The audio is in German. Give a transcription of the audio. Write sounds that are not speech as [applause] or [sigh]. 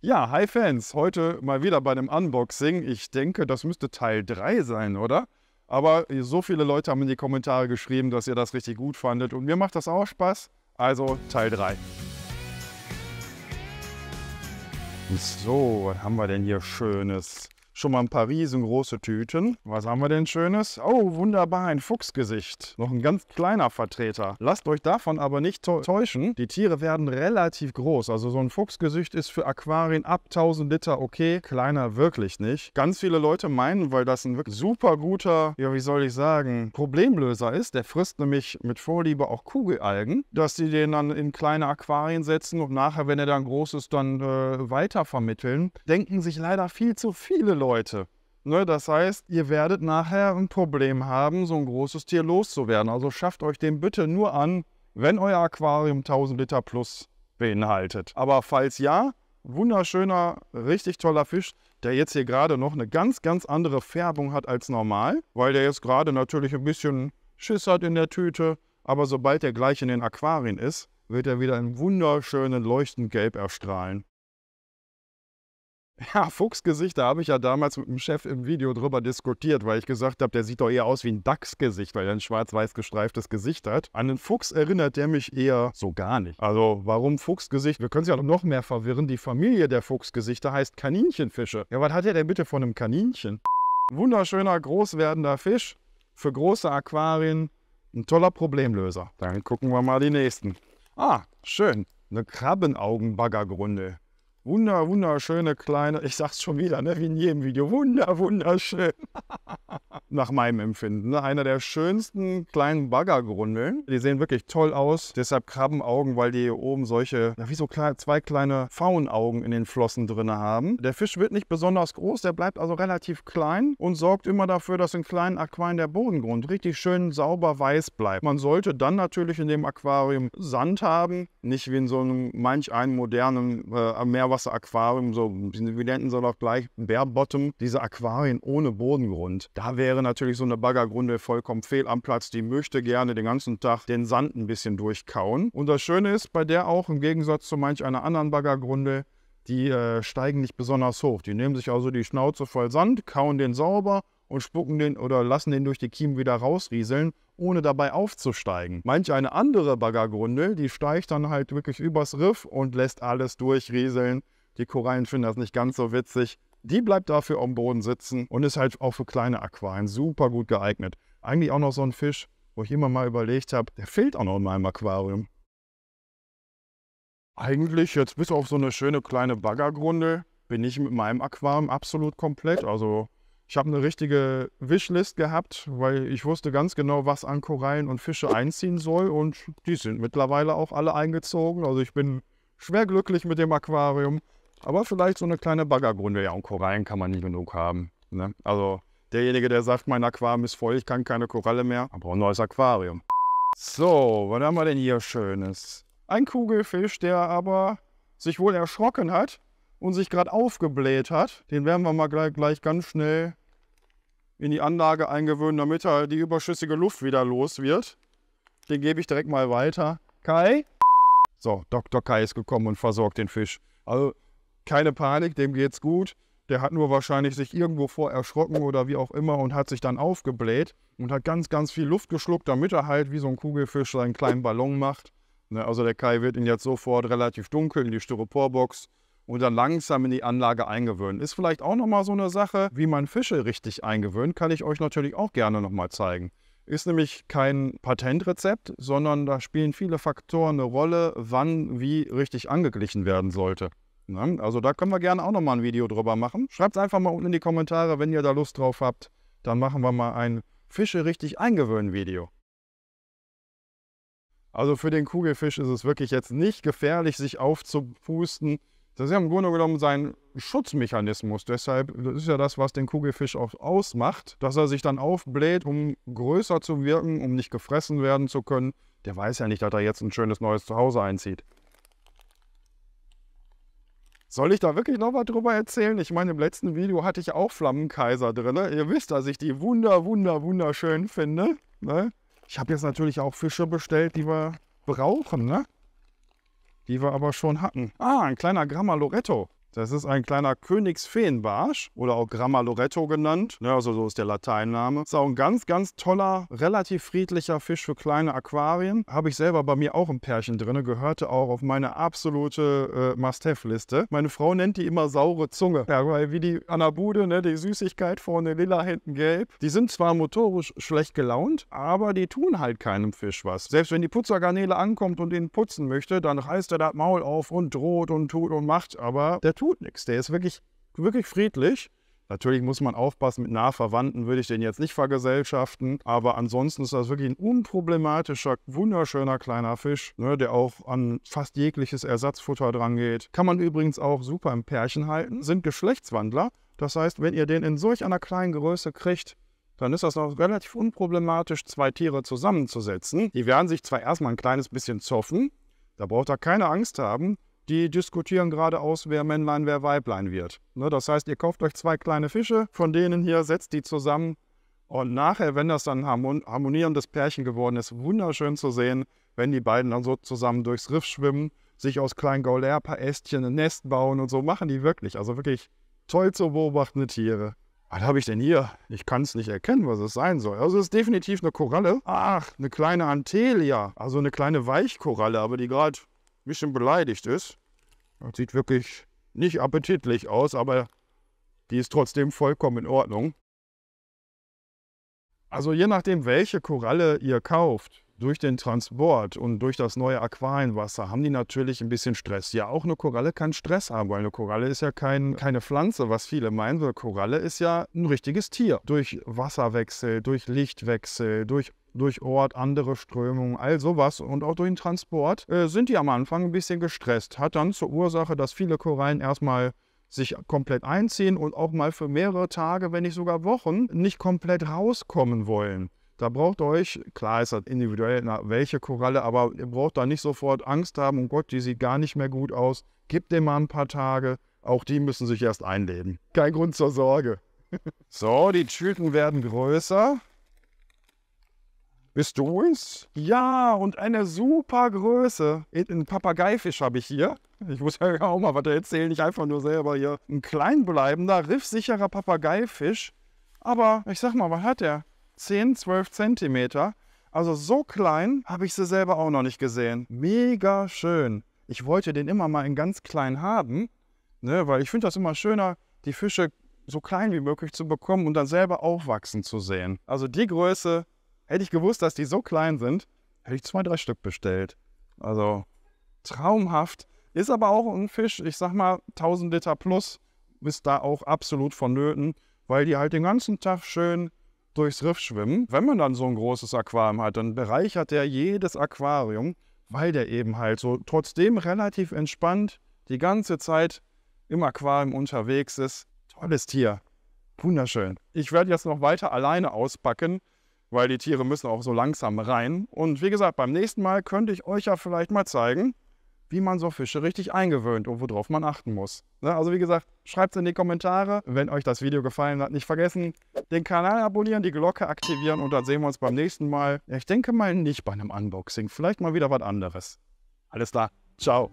Ja, hi Fans, heute mal wieder bei einem Unboxing. Ich denke, das müsste Teil 3 sein, oder? Aber so viele Leute haben in die Kommentare geschrieben, dass ihr das richtig gut fandet und mir macht das auch Spaß. Also Teil 3. So, was haben wir denn hier Schönes? schon mal ein paar riesengroße Tüten. Was haben wir denn Schönes? Oh, wunderbar, ein Fuchsgesicht. Noch ein ganz kleiner Vertreter. Lasst euch davon aber nicht täuschen. Die Tiere werden relativ groß. Also so ein Fuchsgesicht ist für Aquarien ab 1000 Liter okay, kleiner wirklich nicht. Ganz viele Leute meinen, weil das ein wirklich super guter, ja wie soll ich sagen, Problemlöser ist. Der frisst nämlich mit Vorliebe auch Kugelalgen, dass sie den dann in kleine Aquarien setzen und nachher, wenn er dann groß ist, dann äh, weitervermitteln. Denken sich leider viel zu viele Leute Leute. Ne, das heißt, ihr werdet nachher ein Problem haben, so ein großes Tier loszuwerden. Also schafft euch den bitte nur an, wenn euer Aquarium 1000 Liter plus beinhaltet. Aber falls ja, wunderschöner, richtig toller Fisch, der jetzt hier gerade noch eine ganz, ganz andere Färbung hat als normal, weil der jetzt gerade natürlich ein bisschen Schiss hat in der Tüte. Aber sobald er gleich in den Aquarien ist, wird er wieder in wunderschönen gelb erstrahlen. [laughs] Ja, Fuchsgesicht, da habe ich ja damals mit dem Chef im Video drüber diskutiert, weil ich gesagt habe, der sieht doch eher aus wie ein Dachsgesicht, weil er ein schwarz-weiß gestreiftes Gesicht hat. An einen Fuchs erinnert der mich eher so gar nicht. Also, warum Fuchsgesicht? Wir können es ja noch mehr verwirren. Die Familie der Fuchsgesichter heißt Kaninchenfische. Ja, was hat er denn bitte von einem Kaninchen? Wunderschöner, groß werdender Fisch für große Aquarien. Ein toller Problemlöser. Dann gucken wir mal die nächsten. Ah, schön. Eine Krabbenaugenbaggergrunde. Wunder, wunderschöne kleine, ich sag's schon wieder, ne, wie in jedem Video, wunder, wunderschön. [laughs] nach meinem Empfinden. Ne? Einer der schönsten kleinen Baggergrundeln. Die sehen wirklich toll aus. Deshalb Krabbenaugen, weil die hier oben solche, wie so zwei kleine Faunaugen in den Flossen drin haben. Der Fisch wird nicht besonders groß, der bleibt also relativ klein und sorgt immer dafür, dass in kleinen Aquarien der Bodengrund richtig schön sauber weiß bleibt. Man sollte dann natürlich in dem Aquarium Sand haben, nicht wie in so einem manch einem modernen äh, Meerwasseraquarium, so, wir nennen so doch gleich Bare Bottom, diese Aquarien ohne Bodengrund. Da wäre wäre natürlich so eine Baggergrunde vollkommen fehl am Platz. Die möchte gerne den ganzen Tag den Sand ein bisschen durchkauen. Und das Schöne ist bei der auch, im Gegensatz zu manch einer anderen Baggergrunde, die äh, steigen nicht besonders hoch. Die nehmen sich also die Schnauze voll Sand, kauen den sauber und spucken den oder lassen den durch die Kiemen wieder rausrieseln, ohne dabei aufzusteigen. Manch eine andere Baggergrunde, die steigt dann halt wirklich übers Riff und lässt alles durchrieseln. Die Korallen finden das nicht ganz so witzig die bleibt dafür am Boden sitzen und ist halt auch für kleine Aquarien super gut geeignet. Eigentlich auch noch so ein Fisch, wo ich immer mal überlegt habe, der fehlt auch noch in meinem Aquarium. Eigentlich jetzt bis auf so eine schöne kleine Baggergrunde bin ich mit meinem Aquarium absolut komplett. Also ich habe eine richtige Wishlist gehabt, weil ich wusste ganz genau, was an Korallen und Fische einziehen soll. Und die sind mittlerweile auch alle eingezogen. Also ich bin schwer glücklich mit dem Aquarium. Aber vielleicht so eine kleine Baggergründe. Ja, und Korallen kann man nicht genug haben. Ne? Also derjenige, der sagt, mein Aquarium ist voll, ich kann keine Koralle mehr, braucht ein neues Aquarium. So, was haben wir denn hier Schönes? Ein Kugelfisch, der aber sich wohl erschrocken hat und sich gerade aufgebläht hat. Den werden wir mal gleich, gleich ganz schnell in die Anlage eingewöhnen, damit er die überschüssige Luft wieder los wird. Den gebe ich direkt mal weiter. Kai? So, Dr. Kai ist gekommen und versorgt den Fisch. Also keine Panik, dem geht's gut. Der hat nur wahrscheinlich sich irgendwo vor erschrocken oder wie auch immer und hat sich dann aufgebläht und hat ganz, ganz viel Luft geschluckt, damit er halt wie so ein Kugelfisch seinen kleinen Ballon macht. Ne, also der Kai wird ihn jetzt sofort relativ dunkel in die Styroporbox und dann langsam in die Anlage eingewöhnen. Ist vielleicht auch nochmal so eine Sache, wie man Fische richtig eingewöhnt, kann ich euch natürlich auch gerne nochmal zeigen. Ist nämlich kein Patentrezept, sondern da spielen viele Faktoren eine Rolle, wann wie richtig angeglichen werden sollte. Ne? Also da können wir gerne auch nochmal ein Video drüber machen. Schreibt es einfach mal unten in die Kommentare, wenn ihr da Lust drauf habt. Dann machen wir mal ein Fische richtig eingewöhnen Video. Also für den Kugelfisch ist es wirklich jetzt nicht gefährlich, sich aufzupusten. Das ist ja im Grunde genommen sein Schutzmechanismus. Deshalb ist ja das, was den Kugelfisch auch ausmacht, dass er sich dann aufbläht, um größer zu wirken, um nicht gefressen werden zu können. Der weiß ja nicht, dass er jetzt ein schönes neues Zuhause einzieht. Soll ich da wirklich noch was drüber erzählen? Ich meine, im letzten Video hatte ich auch Flammenkaiser drin. Ihr wisst, dass ich die wunder, wunder, wunderschön finde. Ne? Ich habe jetzt natürlich auch Fische bestellt, die wir brauchen, ne? Die wir aber schon hatten. Ah, ein kleiner Grammer Loretto. Das ist ein kleiner Königsfeenbarsch oder auch Gramma Loretto genannt. Ja, ne, also so ist der Lateinname. Ist auch ein ganz, ganz toller, relativ friedlicher Fisch für kleine Aquarien. Habe ich selber bei mir auch ein Pärchen drin. Gehörte auch auf meine absolute äh, Must-Have-Liste. Meine Frau nennt die immer saure Zunge. Ja, weil wie die Anabude, ne, die Süßigkeit vorne lila, hinten gelb. Die sind zwar motorisch schlecht gelaunt, aber die tun halt keinem Fisch was. Selbst wenn die Putzergarnele ankommt und den putzen möchte, dann reißt er das Maul auf und droht und tut und macht. Aber der tut tut nichts. Der ist wirklich, wirklich friedlich. Natürlich muss man aufpassen, mit Nahverwandten würde ich den jetzt nicht vergesellschaften, aber ansonsten ist das wirklich ein unproblematischer, wunderschöner kleiner Fisch, ne, der auch an fast jegliches Ersatzfutter drangeht. Kann man übrigens auch super im Pärchen halten, sind Geschlechtswandler. Das heißt, wenn ihr den in solch einer kleinen Größe kriegt, dann ist das noch relativ unproblematisch, zwei Tiere zusammenzusetzen. Die werden sich zwar erstmal ein kleines bisschen zoffen, da braucht ihr keine Angst haben, die diskutieren gerade aus, wer Männlein, wer Weiblein wird. Ne? Das heißt, ihr kauft euch zwei kleine Fische, von denen hier setzt die zusammen. Und nachher, wenn das dann ein harmonierendes Pärchen geworden ist, wunderschön zu sehen, wenn die beiden dann so zusammen durchs Riff schwimmen, sich aus kleinen Gaulerpa-Ästchen ein Nest bauen und so machen die wirklich. Also wirklich toll zu beobachtende Tiere. Was habe ich denn hier? Ich kann es nicht erkennen, was es sein soll. Also es ist definitiv eine Koralle. Ach, eine kleine Antelia. Also eine kleine Weichkoralle, aber die gerade ein bisschen beleidigt ist. Das sieht wirklich nicht appetitlich aus, aber die ist trotzdem vollkommen in Ordnung. Also je nachdem, welche Koralle ihr kauft, durch den Transport und durch das neue Aquarienwasser haben die natürlich ein bisschen Stress. Ja, auch eine Koralle kann Stress haben, weil eine Koralle ist ja kein, keine Pflanze, was viele meinen. Eine Koralle ist ja ein richtiges Tier. Durch Wasserwechsel, durch Lichtwechsel, durch durch Ort, andere Strömungen, all sowas und auch durch den Transport äh, sind die am Anfang ein bisschen gestresst. Hat dann zur Ursache, dass viele Korallen erstmal sich komplett einziehen und auch mal für mehrere Tage, wenn nicht sogar Wochen, nicht komplett rauskommen wollen. Da braucht euch, klar ist das individuell, na, welche Koralle, aber ihr braucht da nicht sofort Angst haben, oh Gott, die sieht gar nicht mehr gut aus, gebt dem mal ein paar Tage, auch die müssen sich erst einleben. Kein Grund zur Sorge. so, die Tüten werden größer. Bist du es? Ja, und eine super Größe. Ein Papageifisch habe ich hier. Ich muss [laughs] ja auch mal was erzählen, nicht einfach nur selber hier. Ein kleinbleibender, riffsicherer Papageifisch. Aber ich sag mal, was hat der? 10, 12 Zentimeter. Also so klein habe ich sie selber auch noch nicht gesehen. Mega schön. Ich wollte den immer mal in ganz klein haben, ne, weil ich finde das immer schöner, die Fische so klein wie möglich zu bekommen und dann selber aufwachsen zu sehen. Also die Größe Hätte ich gewusst, dass die so klein sind, hätte ich zwei, drei Stück bestellt. Also traumhaft. Ist aber auch ein Fisch, ich sag mal 1000 Liter plus, ist da auch absolut vonnöten, weil die halt den ganzen Tag schön durchs Riff schwimmen. Wenn man dann so ein großes Aquarium hat, dann bereichert der jedes Aquarium, weil der eben halt so trotzdem relativ entspannt die ganze Zeit im Aquarium unterwegs ist. Tolles Tier. Wunderschön. Ich werde jetzt noch weiter alleine auspacken weil die Tiere müssen auch so langsam rein. Und wie gesagt, beim nächsten Mal könnte ich euch ja vielleicht mal zeigen, wie man so Fische richtig eingewöhnt und worauf man achten muss. Ne, also wie gesagt, schreibt es in die Kommentare. Wenn euch das Video gefallen hat, nicht vergessen, den Kanal abonnieren, die Glocke aktivieren und dann sehen wir uns beim nächsten Mal. Ich denke mal nicht bei einem Unboxing, vielleicht mal wieder was anderes. Alles klar, ciao.